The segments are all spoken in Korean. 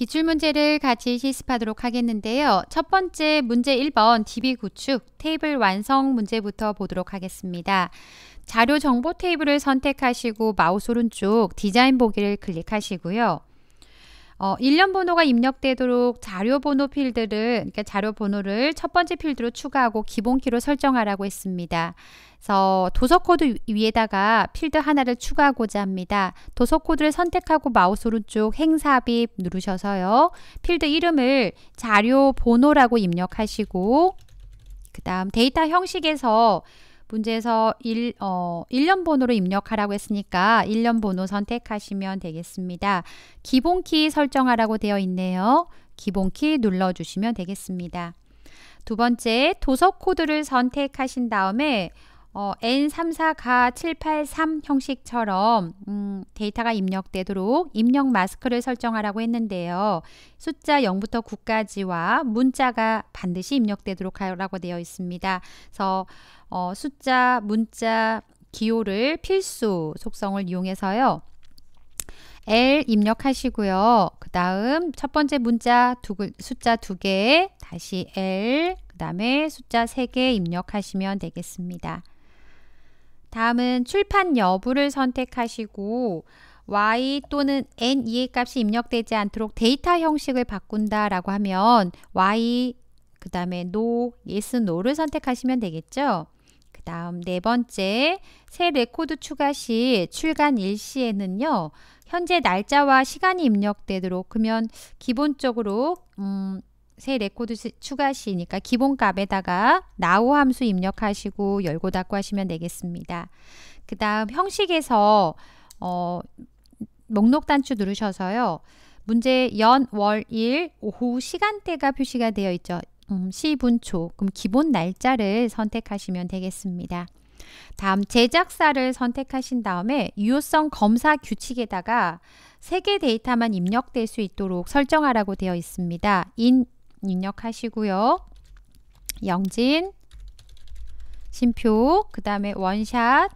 기출문제를 같이 실습하도록 하겠는데요. 첫 번째 문제 1번 DB 구축 테이블 완성 문제부터 보도록 하겠습니다. 자료 정보 테이블을 선택하시고 마우스 오른쪽 디자인 보기를 클릭하시고요. 어, 일련 번호가 입력되도록 자료 번호 필드를 그러니까 자료 번호를 첫 번째 필드로 추가하고 기본키로 설정하라고 했습니다. 그래서 도서 코드 위에다가 필드 하나를 추가하고자 합니다. 도서 코드를 선택하고 마우스 오른쪽 행삽입 누르셔서요. 필드 이름을 자료 번호라고 입력하시고 그 다음 데이터 형식에서 문제에서 1, 어, 1년 번호로 입력하라고 했으니까 1년 번호 선택하시면 되겠습니다. 기본키 설정하라고 되어 있네요. 기본키 눌러주시면 되겠습니다. 두 번째, 도서 코드를 선택하신 다음에 어, N34가783 형식처럼 음, 데이터가 입력되도록 입력 마스크를 설정하라고 했는데요. 숫자 0부터 9까지와 문자가 반드시 입력되도록 하라고 되어 있습니다. 그래서 어, 숫자, 문자, 기호를 필수 속성을 이용해서요. L 입력하시고요. 그 다음 첫 번째 문자 두, 숫자 두 개, 다시 L, 그 다음에 숫자 세 개 입력하시면 되겠습니다. 다음은 출판 여부를 선택하시고 y 또는 n 이의 값이 입력되지 않도록 데이터 형식을 바꾼다 라고 하면 y 그 다음에 no, yes, no를 선택하시면 되겠죠. 그 다음 네 번째 새 레코드 추가 시 출간 일시에는요. 현재 날짜와 시간이 입력되도록 그러면 기본적으로 음, 새 레코드 추가 하 시니까 기본 값에다가 나오 함수 입력하시고 열고 닫고 하시면 되겠습니다. 그 다음 형식에서 어, 목록 단추 누르셔서요. 문제 연, 월, 일, 오후 시간대가 표시가 되어 있죠. 음, 시, 분, 초. 그럼 기본 날짜를 선택하시면 되겠습니다. 다음 제작사를 선택하신 다음에 유효성 검사 규칙에다가 세 개 데이터만 입력될 수 있도록 설정하라고 되어 있습니다. i 입력하시고요. 영진, 심표, 그 다음에 원샷,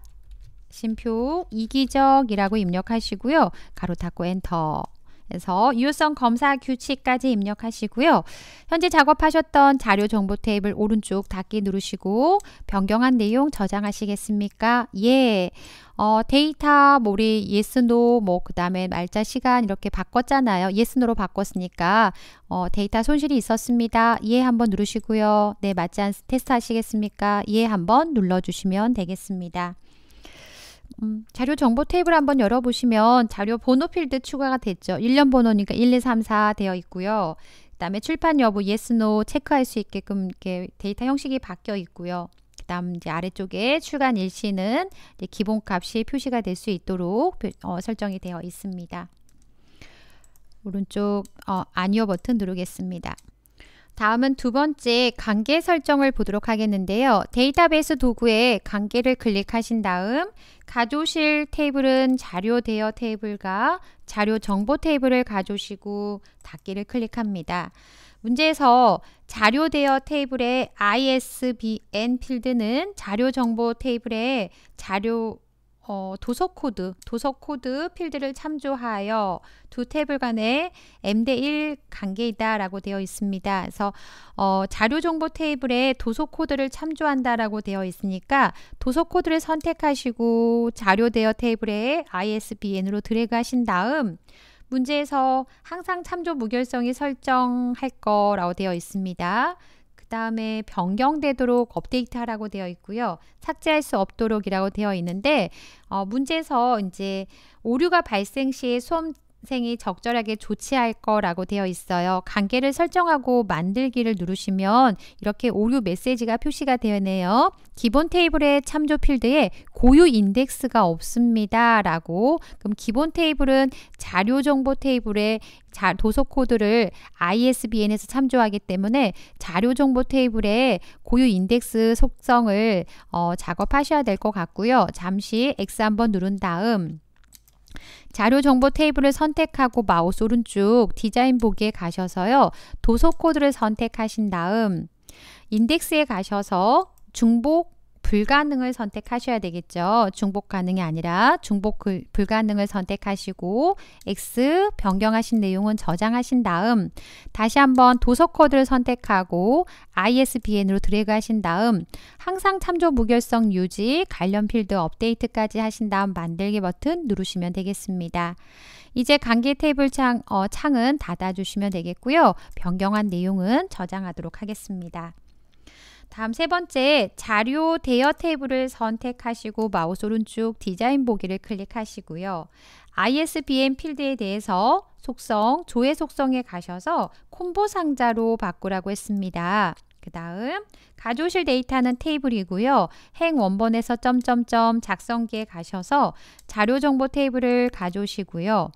심표, 이기적이라고 입력하시고요. 가로 닫고 엔터. 에서 유효성 검사 규칙까지 입력하시고요. 현재 작업하셨던 자료 정보 테이블 오른쪽 닫기 누르시고 변경한 내용 저장하시겠습니까? 예. 어, 데이터 뭐 우리 yes no 뭐 그다음에 날짜 시간 이렇게 바꿨잖아요. yes no로 바꿨으니까 어, 데이터 손실이 있었습니다. 예 한번 누르시고요. 네, 맞지 않 테스트 하시겠습니까? 예 한번 눌러 주시면 되겠습니다. 음, 자료 정보 테이블 한번 열어보시면 자료 번호 필드 추가가 됐죠. 1년 번호니까 1, 2, 3, 4 되어 있고요. 그 다음에 출판 여부 yes, no 체크할 수 있게끔 이렇게 데이터 형식이 바뀌어 있고요. 그 다음 이제 아래쪽에 출간 일시는 기본값이 표시가 될 수 있도록 어, 설정이 되어 있습니다. 오른쪽 어, 아니요 버튼 누르겠습니다. 다음은 두 번째 관계 설정을 보도록 하겠는데요. 데이터베이스 도구에 관계를 클릭하신 다음 가져오실 테이블은 자료 대여 테이블과 자료 정보 테이블을 가져오시고 닫기를 클릭합니다. 문제에서 자료 대여 테이블의 ISBN 필드는 자료 정보 테이블의 자료 어, 도서 코드, 도서 코드 필드를 참조하여 두 테이블 간에 M 대 1 관계이다라고 되어 있습니다. 그래서 어, 자료 정보 테이블에 도서 코드를 참조한다라고 되어 있으니까 도서 코드를 선택하시고 자료 대여 테이블에 ISBN으로 드래그 하신 다음 문제에서 항상 참조 무결성이 설정할 거라고 되어 있습니다. 그 다음에 변경되도록 업데이트하라고 되어 있고요. 삭제할 수 없도록이라고 되어 있는데 어, 문제에서 이제 오류가 발생 시에 수험 생이 적절하게 조치할 거라고 되어 있어요. 관계를 설정하고 만들기를 누르시면 이렇게 오류 메시지가 표시가 되네요. 기본 테이블의 참조 필드에 고유 인덱스가 없습니다. 라고 그럼 기본 테이블은 자료 정보 테이블에 자, 도서 코드를 ISBN에서 참조하기 때문에 자료 정보 테이블에 고유 인덱스 속성을 어, 작업하셔야 될 것 같고요. 잠시 X 한번 누른 다음 자료 정보 테이블을 선택하고 마우스 오른쪽 디자인 보기에 가셔서요. 도서 코드를 선택하신 다음 인덱스에 가셔서 중복 불가능을 선택하셔야 되겠죠. 중복 가능이 아니라 중복 그 불가능을 선택하시고 X 변경하신 내용은 저장하신 다음 다시 한번 도서 코드를 선택하고 ISBN으로 드래그하신 다음 항상 참조 무결성 유지 관련 필드 업데이트까지 하신 다음 만들기 버튼 누르시면 되겠습니다. 이제 관계 테이블 창, 어, 창은 닫아주시면 되겠고요. 변경한 내용은 저장하도록 하겠습니다. 다음 세 번째 자료 대여 테이블을 선택하시고 마우스 오른쪽 디자인 보기를 클릭하시고요. ISBN 필드에 대해서 속성, 조회 속성에 가셔서 콤보 상자로 바꾸라고 했습니다. 그 다음 가져오실 데이터는 테이블이고요. 행 원본에서 점점점 작성기에 가셔서 자료 정보 테이블을 가져오시고요.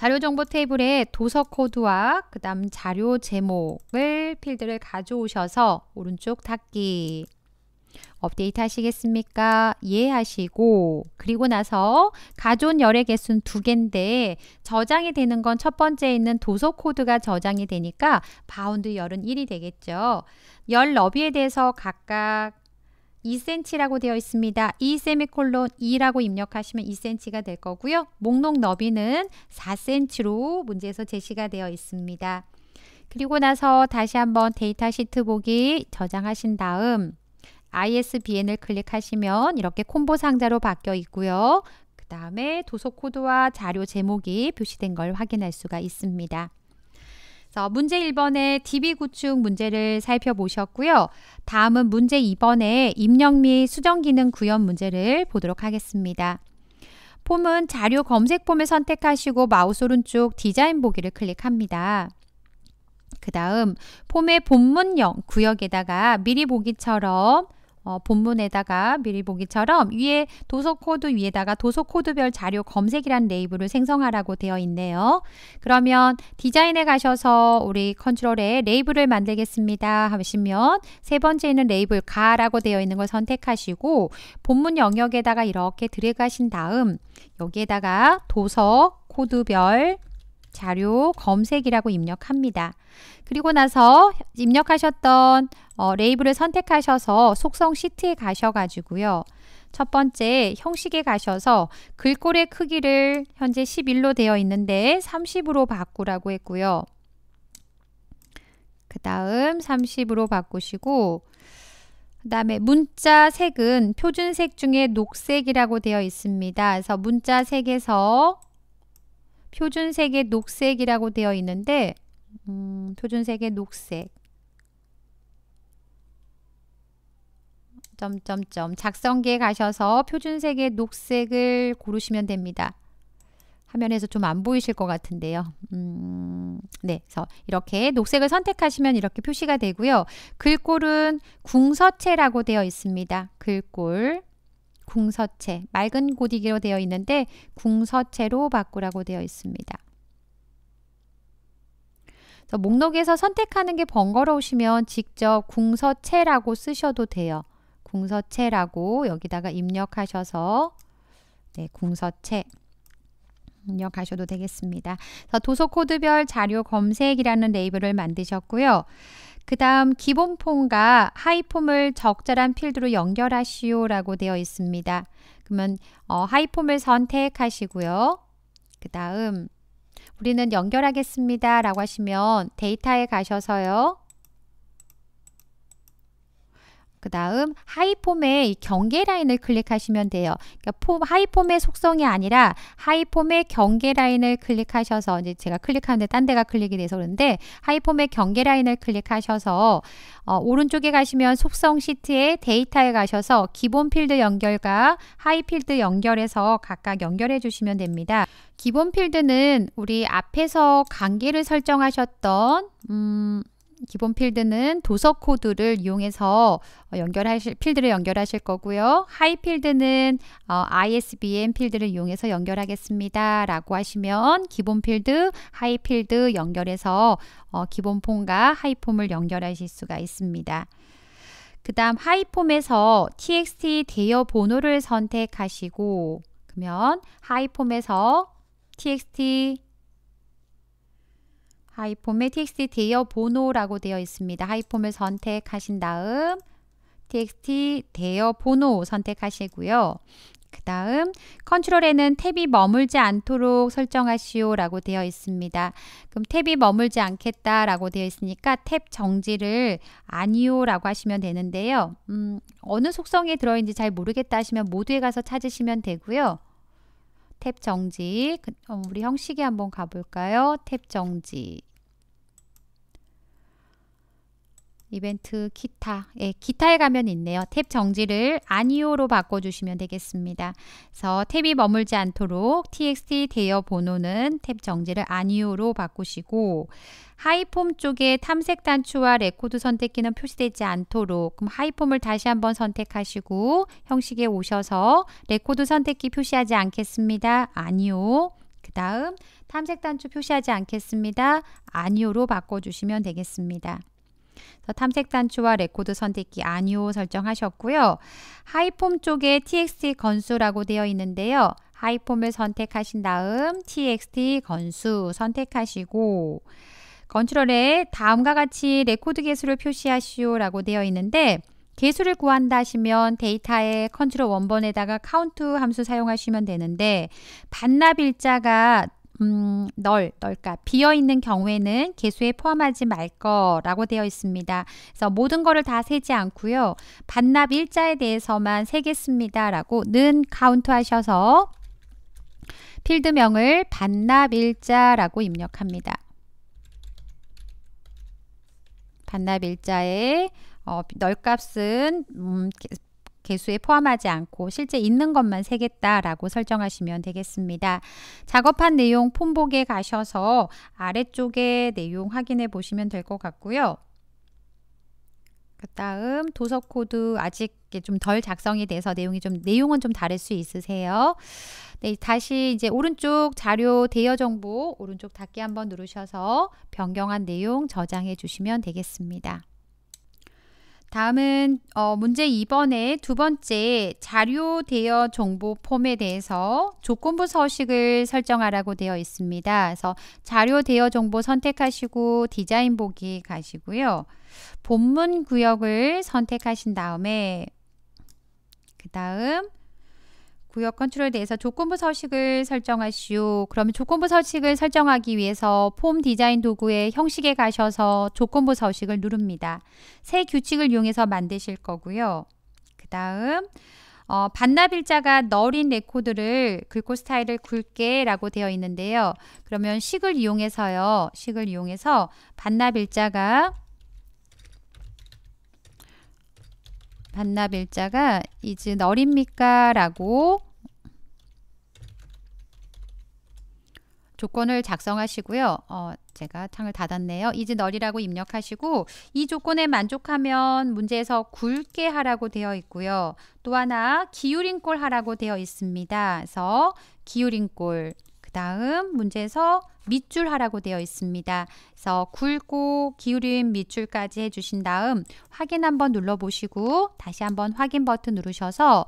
자료 정보 테이블에 도서 코드와 그 다음 자료 제목을 필드를 가져오셔서 오른쪽 닫기 업데이트 하시겠습니까? 예 하시고 그리고 나서 가져온 열의 개수는 두 개인데 저장이 되는 건 첫 번째 에 있는 도서 코드가 저장이 되니까 바운드 열은 1이 되겠죠. 열 너비에 대해서 각각 2cm라고 되어 있습니다. 2 세미콜론 2라고 입력하시면 2cm가 될 거고요. 목록 너비는 4cm로 문제에서 제시가 되어 있습니다. 그리고 나서 다시 한번 데이터 시트 보기 저장하신 다음 ISBN을 클릭하시면 이렇게 콤보 상자로 바뀌어 있고요. 그 다음에 도서 코드와 자료 제목이 표시된 걸 확인할 수가 있습니다. 자, 문제 1번의 DB 구축 문제를 살펴보셨고요. 다음은 문제 2번의 입력 및 수정 기능 구현 문제를 보도록 하겠습니다. 폼은 자료 검색 폼을 선택하시고 마우스 오른쪽 디자인 보기를 클릭합니다. 그 다음 폼의 본문형 구역에다가 미리 보기처럼 어, 본문에다가 미리 보기처럼 위에 도서 코드 위에다가 도서 코드별 자료 검색이란 레이블을 생성하라고 되어 있네요. 그러면 디자인에 가셔서 우리 컨트롤에 레이블을 만들겠습니다 하시면 세 번째는 레이블 가라고 되어 있는 걸 선택하시고 본문 영역에다가 이렇게 드래그 하신 다음 여기에다가 도서 코드별 자료 검색이라고 입력합니다. 그리고 나서 입력하셨던 어, 레이블을 선택하셔서 속성 시트에 가셔가지고요. 첫 번째 형식에 가셔서 글꼴의 크기를 현재 11로 되어 있는데 30으로 바꾸라고 했고요. 그 다음 30으로 바꾸시고 그 다음에 문자 색은 표준색 중에 녹색이라고 되어 있습니다. 그래서 문자 색에서 표준색의 녹색이라고 되어 있는데 음, 표준색의 녹색 점점점 작성기에 가셔서 표준색의 녹색을 고르시면 됩니다. 화면에서 좀 안 보이실 것 같은데요. 음, 네, 그래서 이렇게 녹색을 선택하시면 이렇게 표시가 되고요. 글꼴은 궁서체라고 되어 있습니다. 글꼴 궁서체 맑은 고딕으로 되어 있는데 궁서체로 바꾸라고 되어 있습니다. 목록에서 선택하는 게 번거로우시면 직접 궁서체라고 쓰셔도 돼요. 궁서체라고 여기다가 입력하셔서 네, 궁서체 입력하셔도 되겠습니다. 도서 코드별 자료 검색이라는 레이블을 만드셨고요. 그 다음 기본 폼과 하이 폼을 적절한 필드로 연결하시오 라고 되어 있습니다. 그러면 어, 하이 폼을 선택하시고요. 그 다음 우리는 연결하겠습니다 라고 하시면 데이터에 가셔서요. 그 다음 하이폼의 이 경계 라인을 클릭하시면 돼요. 그러니까 폼, 하이폼의 속성이 아니라 하이폼의 경계 라인을 클릭하셔서 이제 제가 클릭하는데 딴 데가 클릭이 돼서 그런데 하이폼의 경계 라인을 클릭하셔서 어, 오른쪽에 가시면 속성 시트에 데이터에 가셔서 기본 필드 연결과 하이 필드 연결해서 각각 연결해 주시면 됩니다. 기본 필드는 우리 앞에서 관계를 설정하셨던 음, 기본 필드는 도서 코드를 이용해서 어, 연결하실 필드를 연결하실 거고요. 하이 필드는 어, ISBN 필드를 이용해서 연결하겠습니다. 라고 하시면 기본 필드, 하이 필드 연결해서 어, 기본 폼과 하이 폼을 연결하실 수가 있습니다. 그 다음 하이 폼에서 txt 대여 번호를 선택하시고 그러면 하이 폼에서 txt 아이폼에 txt 대여 번호라고 되어 있습니다. 하이폼을 선택하신 다음 txt 대여 번호 선택하시고요. 그 다음 컨트롤에는 탭이 머물지 않도록 설정하시오 라고 되어 있습니다. 그럼 탭이 머물지 않겠다 라고 되어 있으니까 탭 정지를 아니오 라고 하시면 되는데요. 음, 어느 속성에 들어있는지 잘 모르겠다 하시면 모두에 가서 찾으시면 되고요. 탭 정지 그, 어, 우리 형식에 한번 가볼까요? 탭 정지 이벤트 기타 예, 기타에 가면 있네요 탭 정지를 아니오로 바꿔주시면 되겠습니다 그래서 탭이 머물지 않도록 txt 대여 번호는 탭 정지를 아니오로 바꾸시고 하이폼 쪽에 탐색 단추와 레코드 선택기는 표시되지 않도록 그럼 하이폼을 다시 한번 선택하시고 형식에 오셔서 레코드 선택기 표시하지 않겠습니다 아니오 그 다음 탐색 단추 표시하지 않겠습니다 아니오로 바꿔주시면 되겠습니다 탐색 단추와 레코드 선택기 아니오 설정하셨고요. 하이폼 쪽에 txt 건수라고 되어 있는데요. 하이폼을 선택하신 다음 txt 건수 선택하시고 컨트롤에 다음과 같이 레코드 개수를 표시하시오 라고 되어 있는데 개수를 구한다 하시면 데이터의 컨트롤 원번에다가 카운트 함수 사용하시면 되는데 반납 일자가 음, 널, 널까 비어 있는 경우에는 개수에 포함하지 말 거라고 되어 있습니다. 그래서 모든 거를 다 세지 않고요. 반납 일자에 대해서만 세겠습니다라고 는 카운트 하셔서 필드명을 반납 일자라고 입력합니다. 반납 일자에 어, 널값은 음, 개수에 포함하지 않고 실제 있는 것만 세겠다라고 설정하시면 되겠습니다. 작업한 내용 폼복에 가셔서 아래쪽에 내용 확인해 보시면 될 것 같고요. 그 다음 도서 코드 아직 좀 덜 작성이 돼서 내용이 좀 내용은 좀 다를 수 있으세요. 네, 다시 이제 오른쪽 자료 대여 정보 오른쪽 닫기 한번 누르셔서 변경한 내용 저장해 주시면 되겠습니다. 다음은 어, 문제 2번의 두 번째 자료 대여 정보 폼에 대해서 조건부 서식을 설정하라고 되어 있습니다. 그래서 자료 대여 정보 선택하시고 디자인 보기 가시고요. 본문 구역을 선택하신 다음에 그 다음 구역 컨트롤에 대해서 조건부 서식을 설정하시오. 그러면 조건부 서식을 설정하기 위해서 폼 디자인 도구의 형식에 가셔서 조건부 서식을 누릅니다. 새 규칙을 이용해서 만드실 거고요. 그 다음 어, 반납 일자가 널인 레코드를 글고 스타일을 굵게 라고 되어 있는데요. 그러면 식을 이용해서요. 식을 이용해서 반납 일자가 반납 일자가 이제널입니까 라고 조건을 작성하시고요. 어, 제가 창을 닫았네요. 이제 널이라고 입력하시고 이 조건에 만족하면 문제에서 굵게 하라고 되어 있고요. 또 하나 기울임꼴 하라고 되어 있습니다. 그래서 기울임 꼴. 그 다음 문제에서 밑줄 하라고 되어 있습니다. 그래서 굵고 기울임 밑줄까지 해주신 다음 확인 한번 눌러보시고 다시 한번 확인 버튼 누르셔서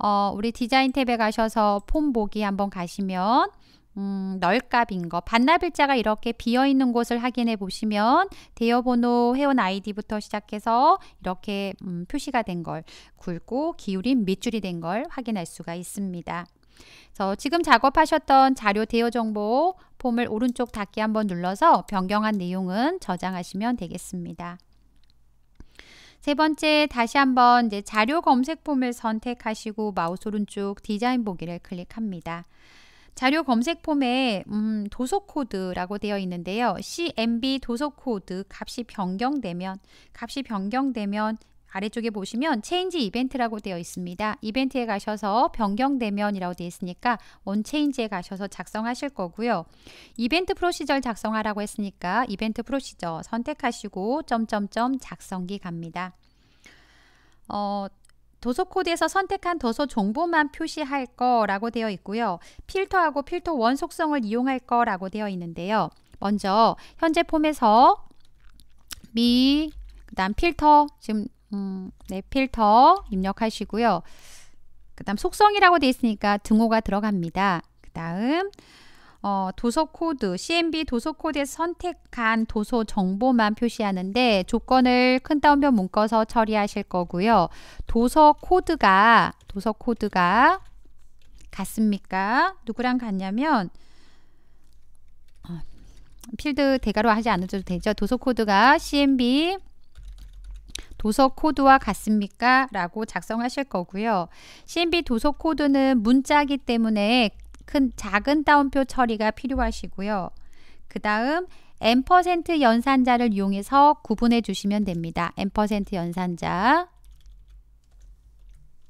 어, 우리 디자인 탭에 가셔서 폼 보기 한번 가시면 음, 널값인 거. 반납일자가 이렇게 비어 있는 곳을 확인해 보시면 대여번호, 회원 아이디부터 시작해서 이렇게 음, 표시가 된 걸 굵고 기울인 밑줄이 된 걸 확인할 수가 있습니다. 그래서 지금 작업하셨던 자료 대여 정보 폼을 오른쪽 닫기 한번 눌러서 변경한 내용은 저장하시면 되겠습니다. 세 번째 다시 한번 이제 자료 검색 폼을 선택하시고 마우스 오른쪽 디자인 보기를 클릭합니다. 자료 검색 폼에 음, 도서 코드라고 되어 있는데요. CMB 도서 코드 값이 변경되면 값이 변경되면 아래쪽에 보시면 체인지 이벤트라고 되어 있습니다. 이벤트에 가셔서 변경되면이라고 되어 있으니까 온체인지에 가셔서 작성하실 거고요. 이벤트 프로시절 작성하라고 했으니까 이벤트 프로시저 선택하시고 점점점 작성기 갑니다. 어, 도서 코드에서 선택한 도서 정보만 표시할 거라고 되어 있고요. 필터하고 필터 원 속성을 이용할 거라고 되어 있는데요. 먼저 현재 폼에서 미, 그 다음 필터, 지금 음, 네, 필터 입력하시고요. 그 다음 속성이라고 되어 있으니까 등호가 들어갑니다. 그 다음 어, 도서 코드, CMB 도서 코드에서 선택한 도서 정보만 표시하는데 조건을 큰 따옴표 묶어서 처리하실 거고요. 도서 코드가 도서 코드가 같습니까? 누구랑 같냐면 어, 필드 대가로 하지 않으셔도 되죠. 도서 코드가 CMB 도서 코드와 같습니까? 라고 작성하실 거고요. CMB 도서 코드는 문자기 때문에 큰 작은 따옴표 처리가 필요하시고요. 그 다음 n% 연산자를 이용해서 구분해 주시면 됩니다. n% 연산자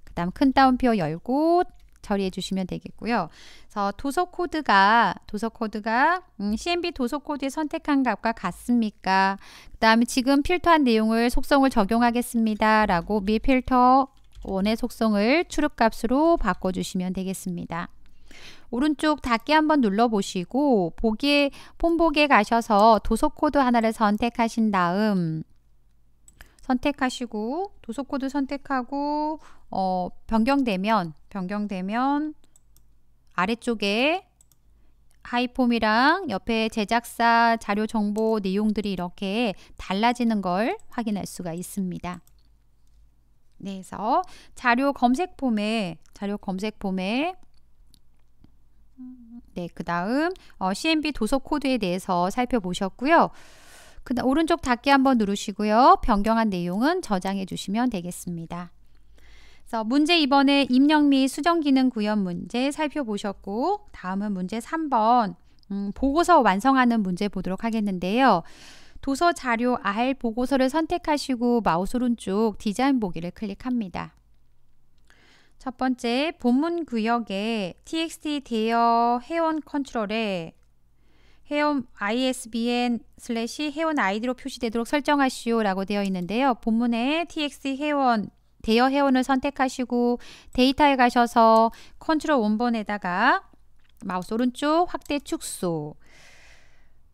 그 다음 큰 따옴표 열고 처리해 주시면 되겠고요. 그래서 도서 코드가 도서 코드가 음, CMB 도서 코드에 선택한 값과 같습니까? 그다음에 지금 필터한 내용을 속성을 적용하겠습니다라고 미필터 원의 속성을 출력값으로 바꿔 주시면 되겠습니다. 오른쪽 닫기 한번 눌러보시고 보기 폰보기에 가셔서 도서 코드 하나를 선택하신 다음 선택하시고 도서 코드 선택하고 어, 변경되면 변경되면 아래쪽에 하이폼이랑 옆에 제작사 자료 정보 내용들이 이렇게 달라지는 걸 확인할 수가 있습니다. 네, 그래서 자료 검색 폼에 자료 검색 폼에 네, 그 다음 어, CMB 도서 코드에 대해서 살펴보셨고요. 그 오른쪽 닫기 한번 누르시고요. 변경한 내용은 저장해 주시면 되겠습니다. 그래서 문제 이번에 입력 및 수정 기능 구현 문제 살펴보셨고 다음은 문제 3번 음, 보고서 완성하는 문제 보도록 하겠는데요. 도서 자료 R 보고서를 선택하시고 마우스 오른쪽 디자인 보기를 클릭합니다. 첫 번째, 본문 구역에 txt 대여 회원 컨트롤에 회원 ISBN 슬래시 회원 아이디로 표시되도록 설정하시오 라고 되어 있는데요. 본문에 txt 회원 대여 회원을 선택하시고 데이터에 가셔서 컨트롤 원본에다가 마우스 오른쪽 확대 축소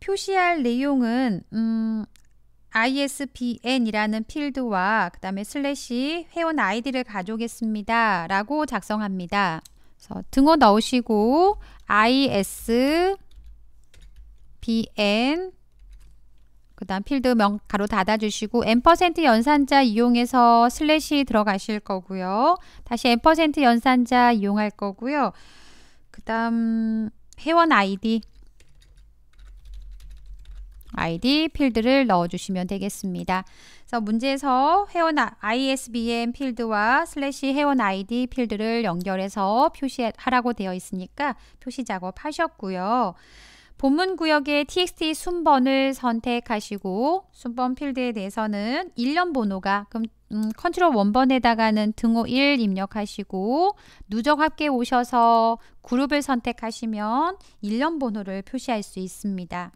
표시할 내용은 음, ISBN이라는 필드와 그 다음에 슬래시 회원 아이디를 가져오겠습니다. 라고 작성합니다. 그래서 등호 넣으시고 ISBN 그 다음 필드 명 가로 닫아주시고 n% 연산자 이용해서 슬래시 들어가실 거고요. 다시 n% 연산자 이용할 거고요. 그 다음 회원 아이디 아이디 필드를 넣어주시면 되겠습니다. 그래서 문제에서 회원 아, ISBN 필드와 슬래시 회원 아이디 필드를 연결해서 표시하라고 되어 있으니까 표시 작업하셨고요. 본문 구역의 txt 순번을 선택하시고 순번 필드에 대해서는 1년 번호가 그럼 음, 컨트롤 원번에다가는 등호 1 입력하시고 누적 합계 오셔서 그룹을 선택하시면 1년 번호를 표시할 수 있습니다.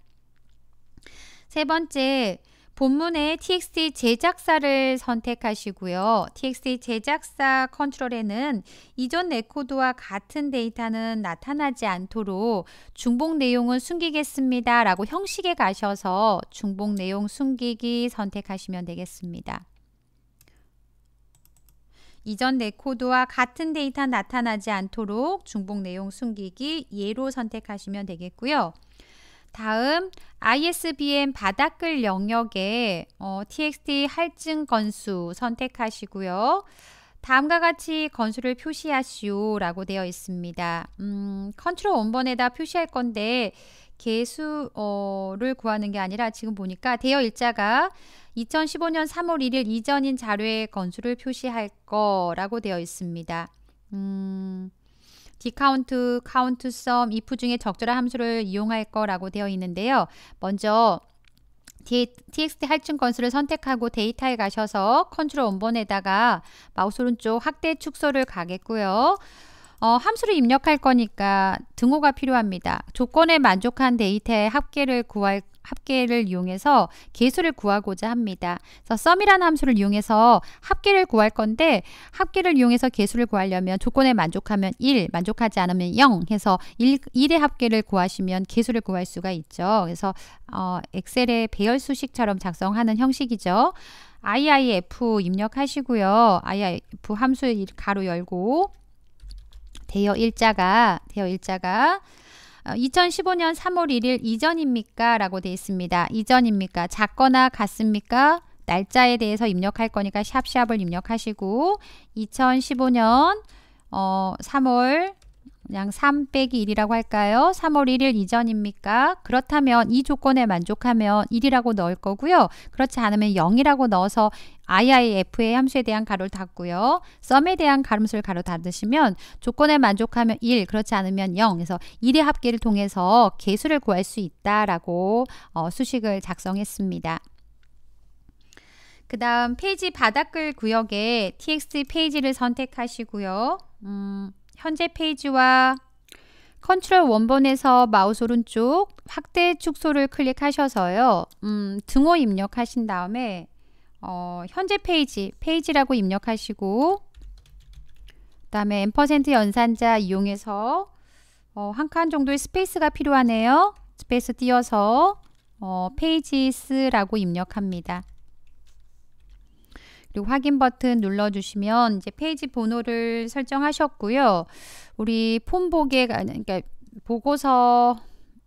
세 번째, 본문의 txt 제작사를 선택하시고요. txt 제작사 컨트롤에는 이전 레 코드와 같은 데이터는 나타나지 않도록 중복 내용은 숨기겠습니다. 라고 형식에 가셔서 중복 내용 숨기기 선택하시면 되겠습니다. 이전 레 코드와 같은 데이터 나타나지 않도록 중복 내용 숨기기 예로 선택하시면 되겠고요. 다음 ISBN 바닥글 영역에 어, TXT 할증 건수 선택하시고요. 다음과 같이 건수를 표시하시오 라고 되어 있습니다. 음, 컨트롤 원번에다 표시할 건데 개수를 어, 구하는 게 아니라 지금 보니까 대여 일자가 2015년 3월 1일 이전인 자료의 건수를 표시할 거라고 되어 있습니다. 음, 디카운트, 카운트 썸, if 중에 적절한 함수를 이용할 거라고 되어 있는데요. 먼저 txt 할증 건수를 선택하고 데이터에 가셔서 컨트롤 원본에다가 마우스 오른쪽 확대 축소를 가겠고요. 어, 함수를 입력할 거니까 등호가 필요합니다. 조건에 만족한 데이터의 합계를 구할 합계를 이용해서 개수를 구하고자 합니다. 그래서 sum이라는 함수를 이용해서 합계를 구할 건데 합계를 이용해서 개수를 구하려면 조건에 만족하면 1, 만족하지 않으면 0 해서 1, 1의 합계를 구하시면 개수를 구할 수가 있죠. 그래서 어, 엑셀의 배열 수식처럼 작성하는 형식이죠. IIF 입력하시고요. IIF 함수 가로 열고 대여 일자가 대여 일자가 2015년 3월 1일 이전입니까? 라고 되어 있습니다. 이전입니까? 작거나 같습니까? 날짜에 대해서 입력할 거니까 샵샵을 입력하시고 2015년 어, 3월 그냥 3 빼기 1이라고 할까요? 3월 1일 이전입니까? 그렇다면 이 조건에 만족하면 1이라고 넣을 거고요. 그렇지 않으면 0이라고 넣어서 IIF의 함수에 대한 가로를 닫고요. 썸에 대한 가름수를 가로 닫으시면 조건에 만족하면 1, 그렇지 않으면 0. 그래서 1의 합계를 통해서 개수를 구할 수 있다라고 어, 수식을 작성했습니다. 그 다음 페이지 바닥글 구역에 txt 페이지를 선택하시고요. 음, 현재 페이지와 컨트롤 원본에서 마우스 오른쪽 확대 축소를 클릭하셔서요. 음, 등호 입력하신 다음에 어, 현재 페이지, 페이지라고 입력하시고 그 다음에 앰퍼센트 연산자 이용해서 어, 한 칸 정도의 스페이스가 필요하네요. 스페이스 띄어서 어, 페이지스라고 입력합니다. 그리고 확인 버튼 눌러주시면 이제 페이지 번호를 설정하셨고요. 우리 폼 보게 그러니까 보고서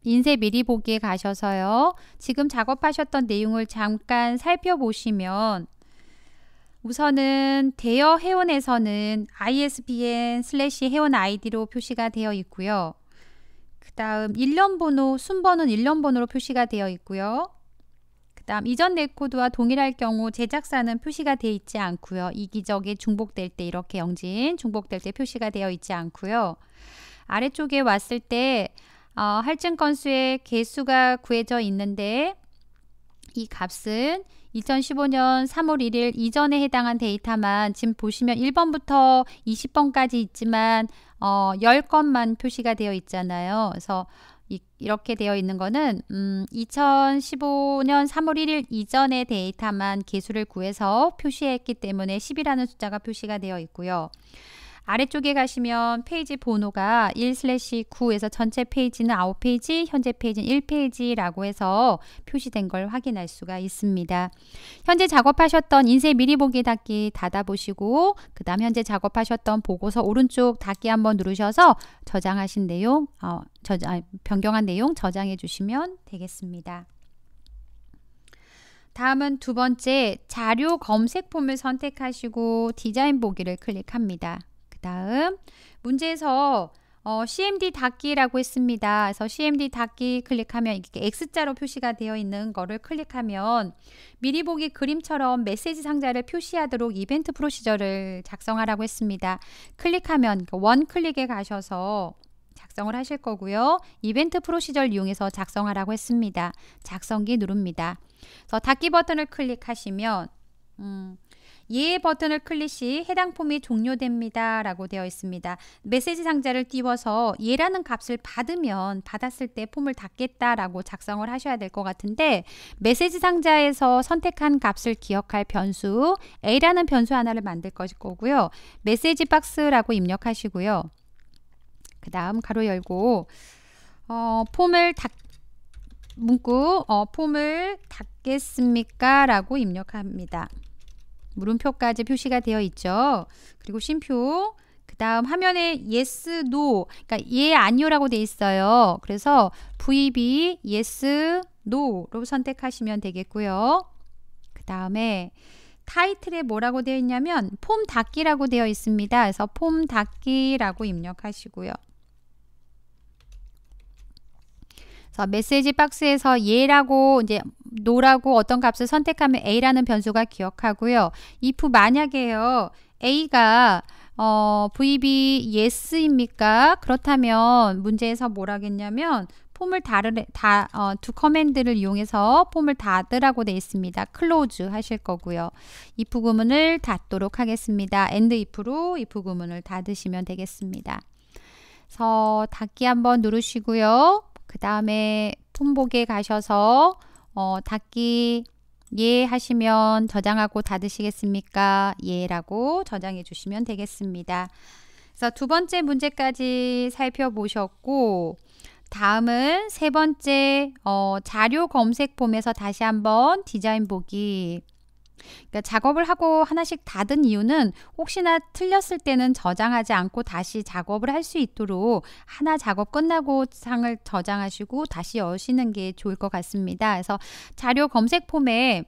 인쇄 미리 보기에 가셔서요. 지금 작업하셨던 내용을 잠깐 살펴보시면 우선은 대여 회원에서는 ISBN 슬래시 회원 아이디로 표시가 되어 있고요. 그 다음 일련 번호, 순번은 일련 번호로 표시가 되어 있고요. 그 다음 이전 레코드와 동일할 경우 제작사는 표시가 되어 있지 않고요. 이기적에 중복될 때 이렇게 영진 중복될 때 표시가 되어 있지 않고요. 아래쪽에 왔을 때 어, 할증 건수의 개수가 구해져 있는데 이 값은 2015년 3월 1일 이전에 해당한 데이터만 지금 보시면 1번부터 20번까지 있지만 어, 10건만 표시가 되어 있잖아요. 그래서 이, 렇게 되어 있는 거는 음, 2015년 3월 1일 이전의 데이터만 개수를 구해서 표시했기 때문에 10이라는 숫자가 표시가 되어 있고요. 아래쪽에 가시면 페이지 번호가 1/9에서 전체 페이지는 9페이지, 현재 페이지는 1페이지라고 해서 표시된 걸 확인할 수가 있습니다. 현재 작업하셨던 인쇄 미리 보기 닫기 닫아보시고 그 다음 현재 작업하셨던 보고서 오른쪽 닫기 한번 누르셔서 저장하신 내용, 어, 저장, 변경한 내용 저장해 주시면 되겠습니다. 다음은 두 번째 자료 검색 폼을 선택하시고 디자인 보기를 클릭합니다. 그 다음 문제에서 어, CMD 닫기라고 했습니다. 그래서 CMD 닫기 클릭하면 이렇게 X자로 표시가 되어 있는 거를 클릭하면 미리 보기 그림처럼 메시지 상자를 표시하도록 이벤트 프로시저를 작성하라고 했습니다. 클릭하면 원 클릭에 가셔서 작성을 하실 거고요. 이벤트 프로시저를 이용해서 작성하라고 했습니다. 작성기 누릅니다. 그래서 닫기 버튼을 클릭하시면 음, 예 버튼을 클릭 시 해당 폼이 종료됩니다. 라고 되어 있습니다. 메시지 상자를 띄워서 예라는 값을 받으면 받았을 때 폼을 닫겠다라고 작성을 하셔야 될 것 같은데 메시지 상자에서 선택한 값을 기억할 변수 A라는 변수 하나를 만들 것일 거고요. 메시지 박스라고 입력하시고요. 그 다음 가로 열고 어, 폼을 닫 문구 어, 폼을 닫겠습니까? 라고 입력합니다. 물음표까지 표시가 되어 있죠. 그리고 쉼표 그 다음 화면에 yes, no 그러니까 예, 아니요라고 되어 있어요. 그래서 VB yes, no로 선택하시면 되겠고요. 그 다음에 타이틀에 뭐라고 되어 있냐면 폼 닫기라고 되어 있습니다. 그래서 폼 닫기라고 입력하시고요. 자, 메시지 박스에서 예라고 이제 노라고 어떤 값을 선택하면 a라는 변수가 기억하고요. if 만약에요. a가 어, vb yes입니까? 그렇다면 문제에서 뭐라겠냐면 폼을 닫으래 다두 어, 커맨드를 이용해서 폼을 닫으라고 되어 있습니다. 클로즈 하실 거고요. if 구문을 닫도록 하겠습니다. and if로 if 구문을 닫으시면 되겠습니다. 서 닫기 한번 누르시고요. 그 다음에 품목에 가셔서 어, 닫기 예 하시면 저장하고 닫으시겠습니까? 예 라고 저장해 주시면 되겠습니다. 그래서 두 번째 문제까지 살펴보셨고 다음은 세 번째 어, 자료 검색 폼에서 다시 한번 디자인 보기 그러니까 작업을 하고 하나씩 닫은 이유는 혹시나 틀렸을 때는 저장하지 않고 다시 작업을 할 수 있도록 하나 작업 끝나고 상을 저장하시고 다시 여시는 게 좋을 것 같습니다. 그래서 자료 검색 폼에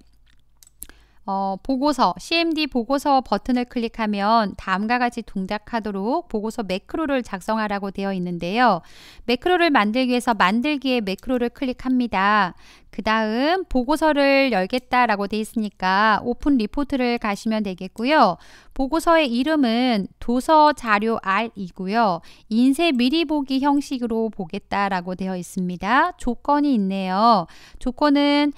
어, 보고서, CMD 보고서 버튼을 클릭하면 다음과 같이 동작하도록 보고서 매크로를 작성하라고 되어 있는데요. 매크로를 만들기 위해서 만들기에 매크로를 클릭합니다. 그 다음 보고서를 열겠다라고 되어 있으니까 오픈 리포트를 가시면 되겠고요. 보고서의 이름은 도서 자료 R이고요. 인쇄 미리 보기 형식으로 보겠다라고 되어 있습니다. 조건이 있네요. 조건은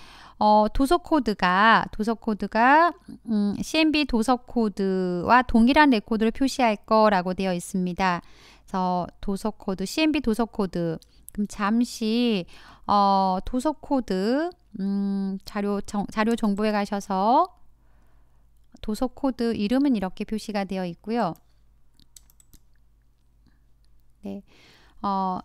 어, 도서 코드가 도서 코드가 음, CMB 도서 코드와 동일한 레코드를 표시할 거라고 되어 있습니다. 그래서 도서 코드 CMB 도서 코드 그럼 잠시 어, 도서 코드 음, 자료 정, 자료 정보에 가셔서 도서 코드 이름은 이렇게 표시가 되어 있고요. 네. 어,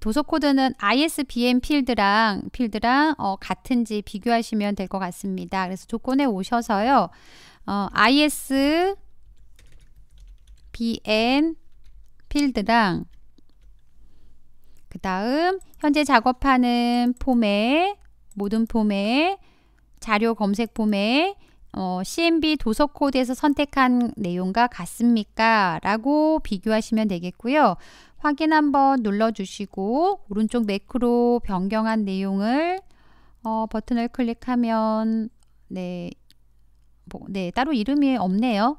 도서 코드는 ISBN 필드랑 필드랑 어, 같은지 비교하시면 될 것 같습니다. 그래서 조건에 오셔서요. 어, ISBN 필드랑 그 다음 현재 작업하는 폼에 모든 폼에 자료 검색 폼에 어, CMB 도서 코드에서 선택한 내용과 같습니까? 라고 비교하시면 되겠고요. 확인 한번 눌러주시고 오른쪽 매크로 변경한 내용을 어, 버튼을 클릭하면 네, 뭐, 네 따로 이름이 없네요.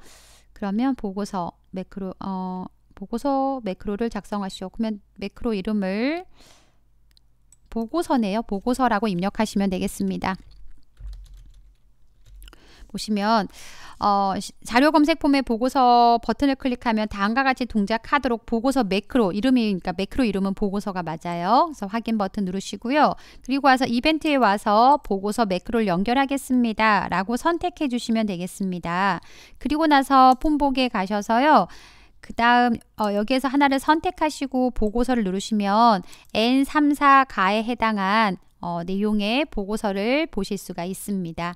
그러면 보고서 매크로 어, 보고서 매크로를 작성하시오. 그러면 매크로 이름을 보고서네요. 보고서라고 입력하시면 되겠습니다. 보시면 어, 자료 검색 폼의 보고서 버튼을 클릭하면 다음과 같이 동작하도록 보고서 매크로 이름이니까 그러니까 매크로 이름은 보고서가 맞아요. 그래서 확인 버튼 누르시고요. 그리고 와서 이벤트에 와서 보고서 매크로를 연결하겠습니다. 라고 선택해 주시면 되겠습니다. 그리고 나서 폼보기에 가셔서요. 그 다음 어, 여기에서 하나를 선택하시고 보고서를 누르시면 N34가에 해당한 어, 내용의 보고서를 보실 수가 있습니다.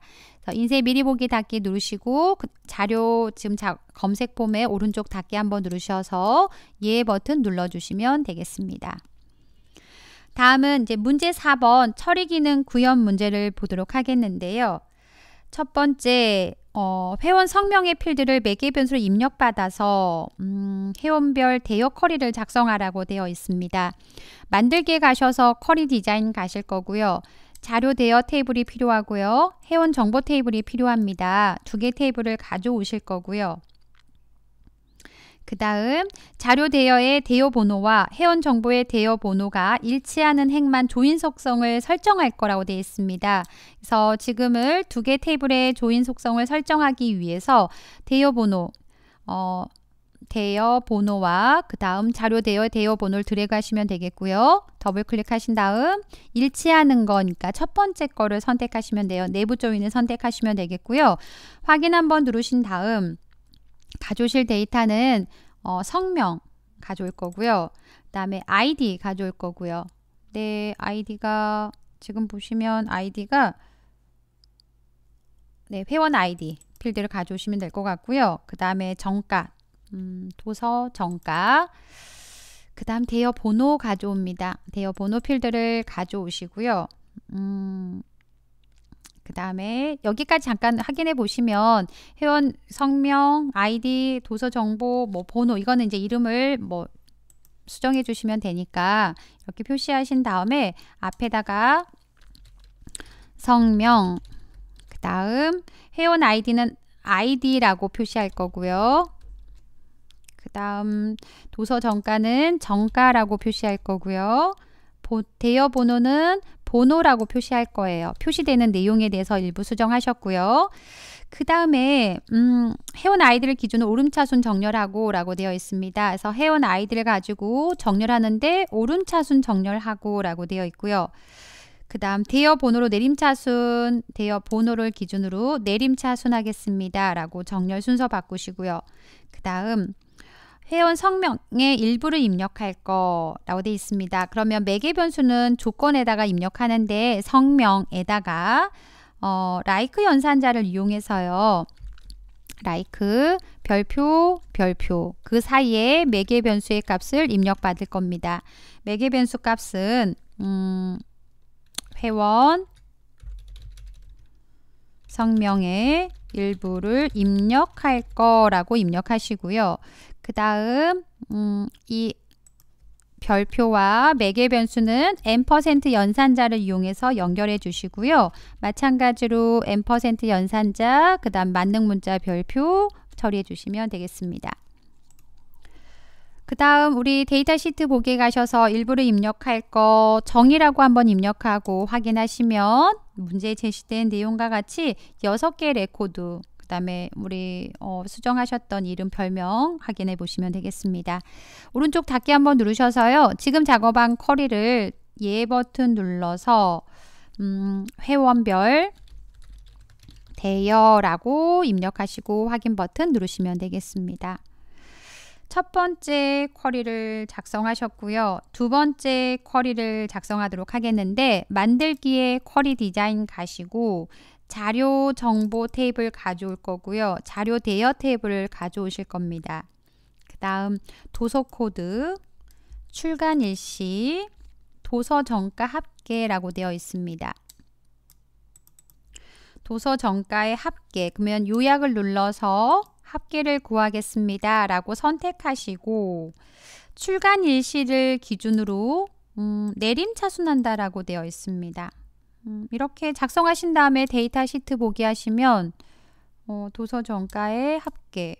인쇄 미리 보기 닫기 누르시고 그 자료 지금 자, 검색 폼에 오른쪽 닫기 한번 누르셔서 예 버튼 눌러주시면 되겠습니다. 다음은 이제 문제 4번 처리 기능 구현 문제를 보도록 하겠는데요. 첫 번째 어, 회원 성명의 필드를 매개 변수로 입력받아서 음, 회원별 대여 커리를 작성하라고 되어 있습니다. 만들기에 가셔서 커리 디자인 가실 거고요. 자료 대여 테이블이 필요하고요. 회원 정보 테이블이 필요합니다. 두 개 테이블을 가져오실 거고요. 그 다음 자료 대여의 대여 번호와 회원 정보의 대여 번호가 일치하는 행만 조인 속성을 설정할 거라고 되어 있습니다. 그래서 지금을 두 개 테이블의 조인 속성을 설정하기 위해서 대여 번호, 어, 대여 번호와 그 다음 자료 대여 대여 번호를 드래그 하시면 되겠고요. 더블 클릭하신 다음 일치하는 거니까 그러니까 첫 번째 거를 선택하시면 돼요. 내부 조인을 선택하시면 되겠고요. 확인 한번 누르신 다음 가져오실 데이터는 어, 성명 가져올 거고요. 그 다음에 아이디 가져올 거고요. 네, 아이디가 지금 보시면 아이디가 네, 회원 아이디 필드를 가져오시면 될 것 같고요. 그 다음에 정가, 음, 도서 정가, 그 다음 대여 번호 가져옵니다. 대여 번호 필드를 가져오시고요. 음, 다음에 여기까지 잠깐 확인해 보시면 회원 성명, 아이디, 도서 정보, 뭐 번호 이거는 이제 이름을 뭐 수정해 주시면 되니까 이렇게 표시하신 다음에 앞에다가 성명 그 다음 회원 아이디는 아이디라고 표시할 거고요. 그 다음 도서 정가는 정가라고 표시할 거고요. 대여 번호는 번호라고 표시할 거예요. 표시되는 내용에 대해서 일부 수정하셨고요. 그 다음에 음, 회원 아이디를 기준으로 오름차순 정렬하고 라고 되어 있습니다. 그래서 회원 아이디를 가지고 정렬하는데 오름차순 정렬하고 라고 되어 있고요. 그 다음 대여 번호로 내림차순, 대여 번호를 기준으로 내림차순 하겠습니다. 라고 정렬 순서 바꾸시고요. 그 다음 회원 성명의 일부를 입력할 거라고 되어 있습니다. 그러면 매개 변수는 조건에다가 입력하는데 성명에다가 어, 라이크 연산자를 이용해서요. 라이크 별표 별표 그 사이에 매개 변수의 값을 입력받을 겁니다. 매개 변수 값은 음, 회원 성명의 일부를 입력할 거라고 입력하시고요. 그 다음 음, 이 별표와 매개 변수는 n% 연산자를 이용해서 연결해 주시고요. 마찬가지로 n% 연산자, 그 다음 만능 문자 별표 처리해 주시면 되겠습니다. 그 다음 우리 데이터 시트 보기에 가셔서 일부를 입력할 거 정의라고 한번 입력하고 확인하시면 문제에 제시된 내용과 같이 6개 레코드 그다음에 우리 어, 수정하셨던 이름 별명 확인해 보시면 되겠습니다. 오른쪽 닫기 한번 누르셔서요. 지금 작업한 커리를 예 버튼 눌러서 음, 회원별 대여라고 입력하시고 확인 버튼 누르시면 되겠습니다. 첫 번째 쿼리를 작성하셨고요. 두 번째 쿼리를 작성하도록 하겠는데 만들기에 쿼리 디자인 가시고 자료 정보 테이블 가져올 거고요. 자료 대여 테이블을 가져오실 겁니다. 그 다음 도서 코드, 출간 일시, 도서 정가 합계라고 되어 있습니다. 도서 정가의 합계, 그러면 요약을 눌러서 합계를 구하겠습니다. 라고 선택하시고 출간 일시를 기준으로 음, 내림 차순한다라고 되어 있습니다. 음, 이렇게 작성하신 다음에 데이터 시트 보기 하시면 어, 도서 정가의 합계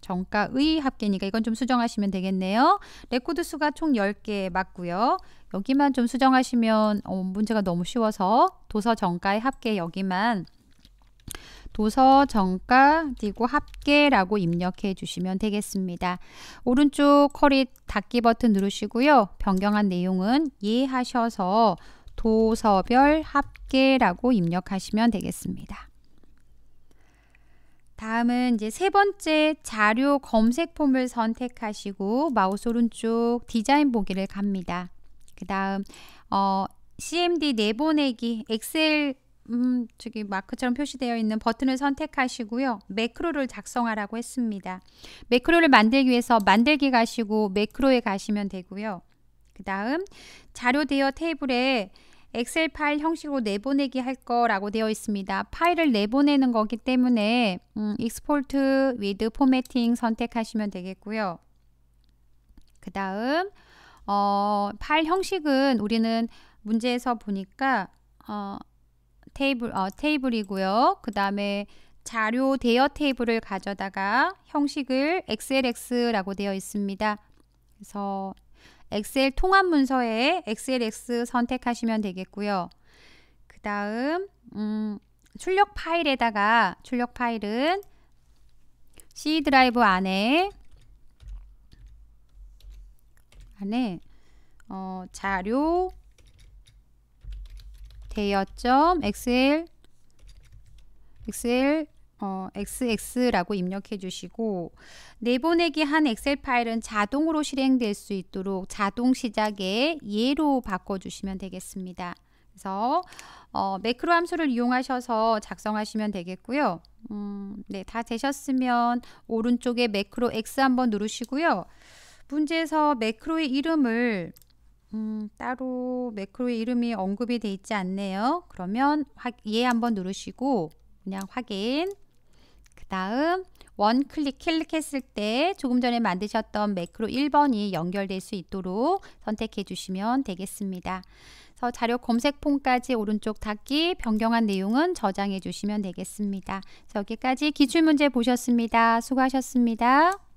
정가의 합계니까 이건 좀 수정하시면 되겠네요. 레코드 수가 총 10개 맞고요. 여기만 좀 수정하시면 어, 문제가 너무 쉬워서 도서 정가의 합계 여기만 도서 정가 그리고 합계라고 입력해 주시면 되겠습니다. 오른쪽 커리 닫기 버튼 누르시고요. 변경한 내용은 이해하셔서 예 도서별 합계라고 입력하시면 되겠습니다. 다음은 이제 세 번째 자료 검색 폼을 선택하시고 마우스 오른쪽 디자인 보기를 갑니다. 그 다음 어, CMD 내보내기 엑셀 음, 저기 마크처럼 표시되어 있는 버튼을 선택하시고요. 매크로를 작성하라고 했습니다. 매크로를 만들기 위해서 만들기 가시고 매크로에 가시면 되고요. 그 다음 자료 대여 테이블에 엑셀 파일 형식으로 내보내기 할 거라고 되어 있습니다. 파일을 내보내는 거기 때문에 음, Export with Formatting 선택하시면 되겠고요. 그 다음 어, 파일 형식은 우리는 문제에서 보니까 어, 테이블, 어, 테이블이고요. 그 다음에 자료 대여 테이블을 가져다가 형식을 XLX라고 되어 있습니다. 그래서 엑셀 통합 문서에 XLX 선택하시면 되겠고요. 그 다음 음, 출력 파일에다가 출력 파일은 C 드라이브 안에 안에 어, 자료 대여점 엑셀 엑 어, xx라고 입력해 주시고 내보내기 한 엑셀 파일은 자동으로 실행될 수 있도록 자동 시작에 예로 바꿔 주시면 되겠습니다. 그래서 어, 매크로 함수를 이용하셔서 작성하시면 되겠고요. 음, 네, 다 되셨으면 오른쪽에 매크로 X 한번 누르시고요. 문제에서 매크로의 이름을 음, 따로 매크로의 이름이 언급이 돼 있지 않네요. 그러면 확, 예 한번 누르시고 그냥 확인 다음 원클릭 클릭했을 때 조금 전에 만드셨던 매크로 1번이 연결될 수 있도록 선택해 주시면 되겠습니다. 그래서 자료 검색 폼까지 오른쪽 닫기 변경한 내용은 저장해 주시면 되겠습니다. 여기까지 기출문제 보셨습니다. 수고하셨습니다.